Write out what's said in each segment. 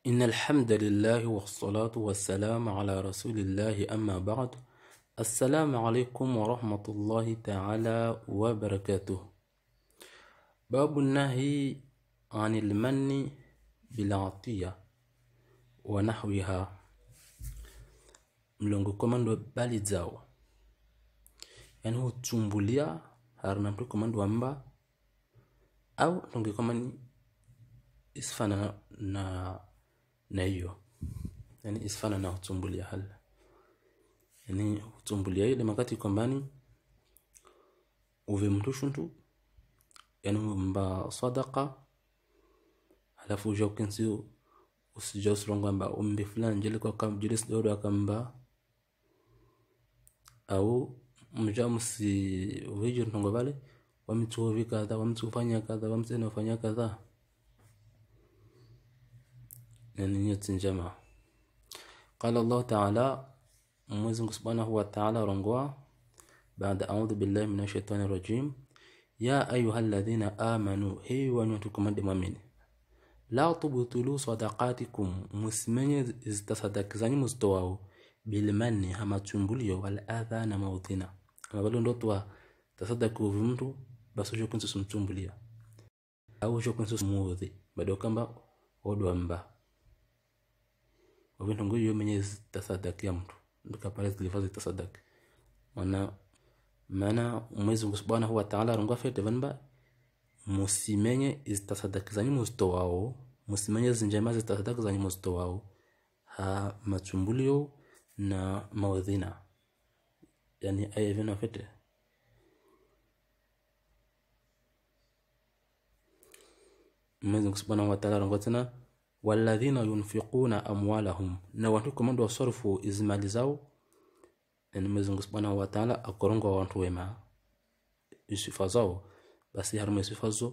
إن الحمد لله والصلاة والسلام على رسول الله أما بعد السلام عليكم ورحمة الله تعالى وبركاته باب النهي عن المن بالعطية ونحوها mlongo komando bali zao yani hutumbulia harna mtu komando wamba au longo komani isifana na hiyo yani isfana na utumbulia hala yani utumbulia ile makati kwambani uve mtu shuntu yani mba sadaqa alafu jo kinsi usija usirongo mba umbe fulani jele kwa kam jilis dodo akamba au mja msi uwiji ntongo vale wamtu kadha wamtu fanya kadha wamtu nafanya kadha na ni njema qala allah ta'ala Mwenyezi Subhanahu wa Ta'ala rongoa baada a'udhu billahi minash shaitani rajim ya ayyuhalladhina amanu hey wanyo tukumande mamini la tubtulu sadaqatikum musimenye zitasadaka zanyu mustawao bilmanni hama tumbulio wal adha na mautina kama bado ndotwa tasadaka basi ujo kunsu sumtumbulia au ujo kunsu muudhi bado kamba odwa mba obintu ngaoyo menye zitasadakia mtu ndika pale zilifa zitasadaki mana mana mwezi ngu subhanahu wataala arungu afete vanimba musimenye izitasadaki zanyi muzito wawo musimenye zinjema zitasadaki zanyi muzito wawo ha matsumbulio na maudhina yani aya vina fete mwezi ngu huwa taala rungwa tena والذين ينفقون أموالهم نواتو كمان دو صرفو إزمالي زاو إن مزنغ واتالا وتعالى أقرنغ وانتو إما يسفى زاو بس يهرم يسفى زاو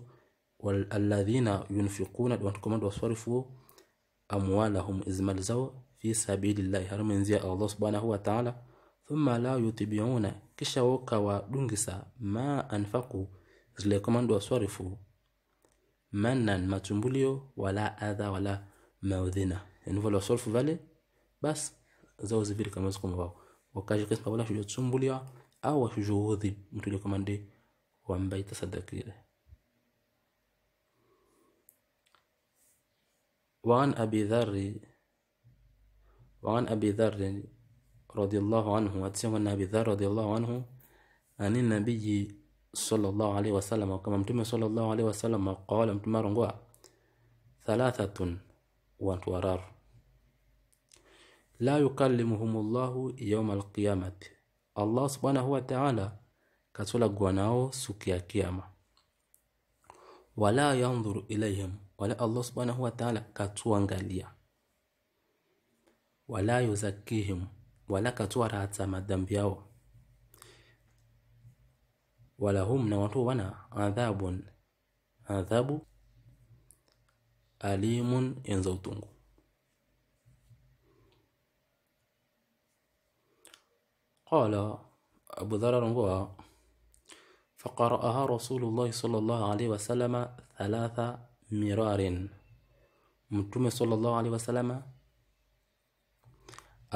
والذين ينفقون نوانتو كمان دو صرفو أموالهم إزمالي زاو في سبيل الله يهرم ينزي الله سبحانه واتالا ثم لا يتبعون كشاوكا ودنجسا ما أنفقوا زلي كمان دو صرفو منن matumbulio wala adha wala maudhina yani hivyo wasolfu vale bas zao zivile kama ziko wao wakaje kisema wala shujutumbulia au udhi mtu ile kama ndiye wambaye tasadakile وعن أبي ذر وعن أبي ذر رضي الله عنه أتسمى أن أبي ذر رضي الله عنه أن النبي sallallahu alaihi wasallam kama mtume sallallahu alaihi wasallam qala mtume arongwa thalathatun watu wararu la yukallimuhumullahu yawm alqiyamati Allah subhanahu wa ta'ala katola gwanao suki ya kiyama wala yanzuru ilayhim wala Allah subhanahu wa ta'ala katuangalia wala yuzakihim wala katuara hata madambi yao walahum na watu wana adhabun adhabu alimun enza utungu qala abu dhar anambua faqara'aha rasulullah sallallahu alaihi wasallama thalatha mirarin mtume sallallahu alaihi wasallama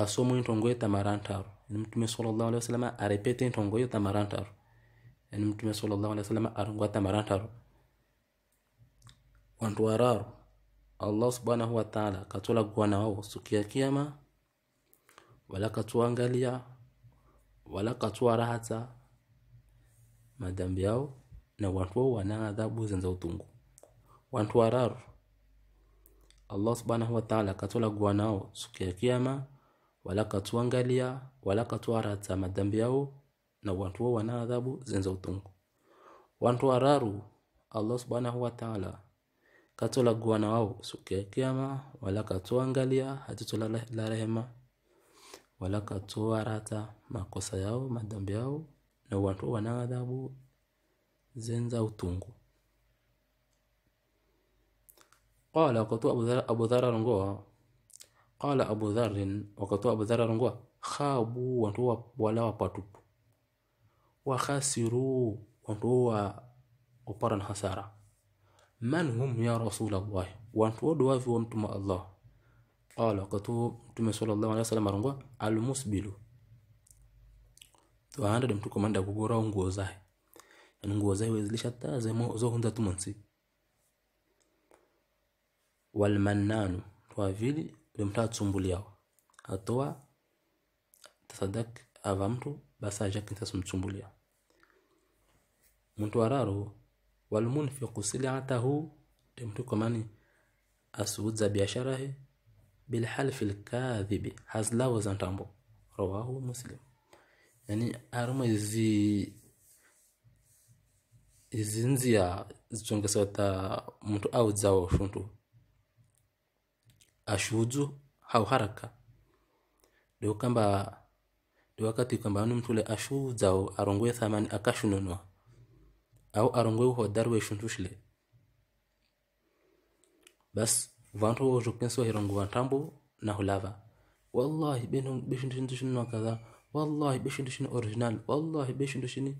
asomwe ntongo etamarantaro mtume sallallahu alaihi wasallam arepete ntongo tamarantaru yani mtume sallallahu alaihi wasallam arungwa marantaro wantu wararo allah subhanahu wataala katola gwana wao siku ya kiama wala katuangalia wala katuarahata madambi yao na watu wao wana adhabu zenza utungu wantu wararo allah subhanahu ta'ala katola gwanao siku ya kiama wala katuangalia wala katuarata madambi yao na watu wana adhabu utungu wantu araru allah subhanahu wataala katola guana wao suke kiama wala katuangalia hatito la rehema wala rata makosa yao madambi yao na watu wana adhabu zenza utungu قال قطو أبو ذر رنقوا قال أبو ذر وقطو أبو ذر رنقوا خابوا وانتوا ولا وباتوب wa khasiru wandoa upara na hasara man hum ya rasulullah wantu wadwa wa mtuma Allah qala qatu mtume sallallahu alaihi wasallam arongo almusbilu tuanda mtu komanda kugora nguo zake yani nguo zake wezilisha mo zo hunda tumansi walmannanu twa vili limtatsumbuliao atoa tasadak ava mtu basi ajake ntasumchumbulia muntu araro walmunfiqu te mtu komani asuudza biashara he bilhalfi lkadhibi hazlawo za ntambo rawahu muslim yani arumo izi izi nzia zichongesewa ta mtu audzawo shuntu ashuudzu hau haraka dokamba ndi wakati kambani mtthule ashu zao arongwe thamani akashununwa au arongwe uhodariwe shinthu shile bas vantu wojukensiwa hirongo vantambo na hulava wallahi beno beshindu shintu shini na kadha wallahi beshindu shini original wallahi beshindu shini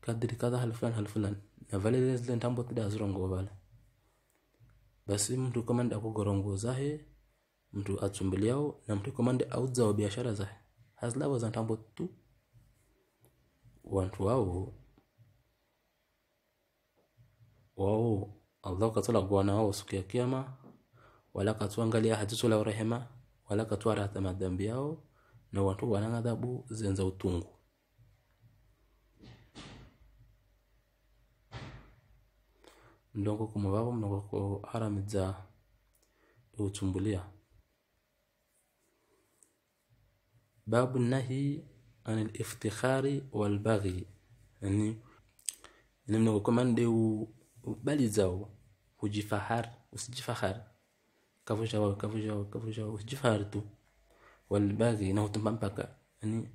kadiri kadha halfulani halfulani na valele zile ntambo tida azirongo vale bas mtu komandi akugorongo zahe mtu atumbiliao na mtu komandi audzawo biashara zahe as love as untambo tu wantu wao wao allah katulakuwana wao siku ya kiama wala katuangalia la rehema wala katwarata madhambi yao na watu wana ghadhabu zenza utungu mlongo kumwavavo mlongo ko haramidza iutumbulia باب النهي عن الافتخار والبغي yani ni mnakokomande ubali zao hujifahar usijifahar kavusha kavusha kavusha تو والبغي والباغي انه بكا يعني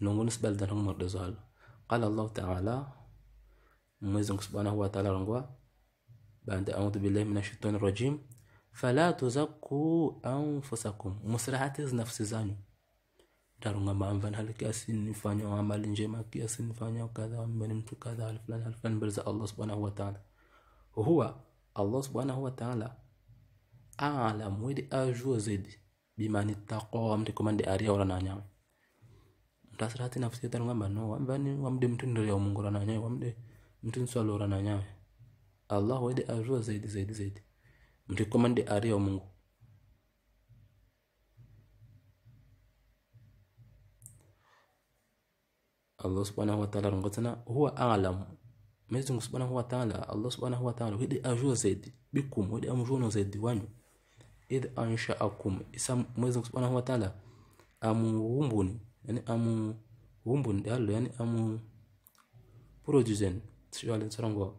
نقول نسبل ده نمر دزال قال الله تعالى مزن سبحانه وتعالى رنوا بعد أعوذ بالله من الشيطان الرجيم فلا تزكوا أنفسكم مسرحات نفس زاني nitaronga maamfani hali kiasi nifanya amali njema kiasi nifanya kadha mimi mtu kadha alfulani alfulani mbele za Allah subhanahu wa ta'ala huwa Allah subhanahu wa ta'ala aalamu ili ajua zaidi bimani taqwa mtu kumandi aria wala nanyama mtasirati nafsi yetu ngamba no ambani wamde mtu ndio ya Mungu na nyayo wamde mtu nswalo na nyayo Allah wede ajua zaidi zaidi zaidi mtu kumandi aria wa Mungu allah subhanahu wa ta'ala rongotana huwa alam Mwenyezi Mungu subhanahu wa ta'ala allah subhanahu wa ta'ala hidi ajua zaidi bikum hidi amjuno zaidi wanyu idh anshaakum isa Mwenyezi subhanahu wa ta'ala amuumbuni yani amu wumbuni dalo yani amu produzen shuali tsarongo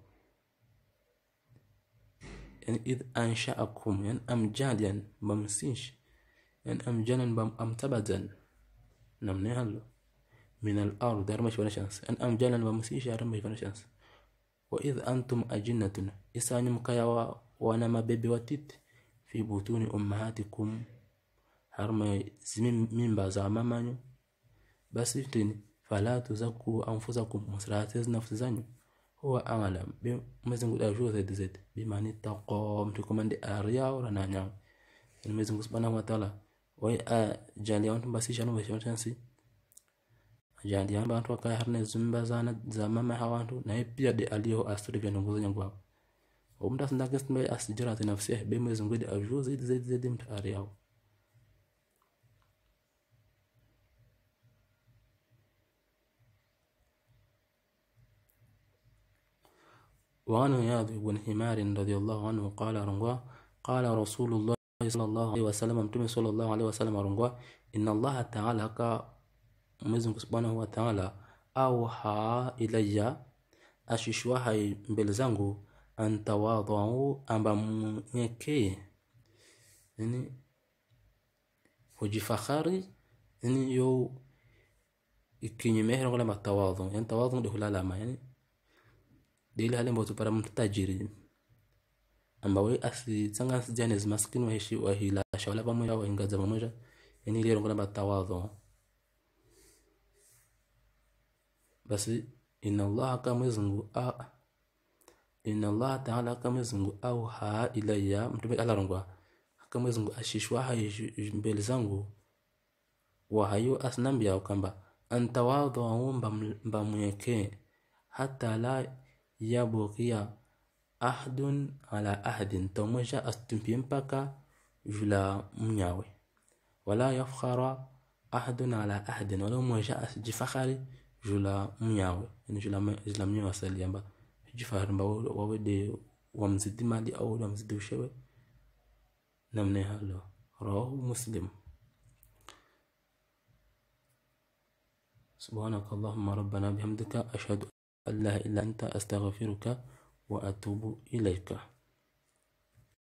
yani idh anshaakum yani amjadian bamsinsh yani amjanan bam amtabadan namne hallo min al-ard har mashi wani an am jalan ba musu isha har wa idh antum ajinnatun isanyu mkayawa wana mabebe watiti fi butuni ummahatikum har mai mimba za mamanyu basi tini fala tuzaku anfusakum musratez nafsi zanyu huwa alam bi da juu zaidi zaidi bi mani taqo mtukumande ariyao rananyawo mwezingu subhanahu wa ta'ala basi shanu ajandyamba abantu akayaharina ezimba zamama hawantu naye pia de aliyeho asirivya nongozanya ngwabo omuntu asindaka esimba asijara nti nafsi yahe bemu ezingwede ajuo zaidi zaidi zaidi mtu ariyaho وعنه ياض بن حمار رضي الله عنه قال رنغوا قال رسول الله صلى الله عليه وسلم صلى الله عليه وسلم رنغوا إن الله تعالى Mwenyezi Mungu Subhanahu wa Ta'ala, au auha ilayya, hai mbele zangu, antawadhau, amba mnyeke yani kujifakhari, yani yo ikinyemehe ngola matawadhu yani tawadhu ndo ndio ma yani ile hale ambayo tupata mtu tajiri ambaye asitanga asijane maskini wahishi wahilasha wala pamoja ingaza pamoja, yani ile ngola matawadhu بس إن الله كما زنغو أ إن الله تعالى كما زنغو أوها إلي متبع على رنغوا كما زنغو أشيشوا هاي بيل وهايو أسنام بياو كمبا أن تواضعوا بميكي حتى لا يبقي أحد على أحد تومجا أستمبين بكا جلا منياوي ولا يفخر أحد على أحد ولو مجا أسجي jula mnyao yani jula jula mnyao asali amba jifahari mba de wamzidi mali au wamzidi ushewe namne halo rawahu muslim سبحانك اللهم ربنا بحمدك أشهد أن لا إله إلا أنت أستغفرك وأتوب إليك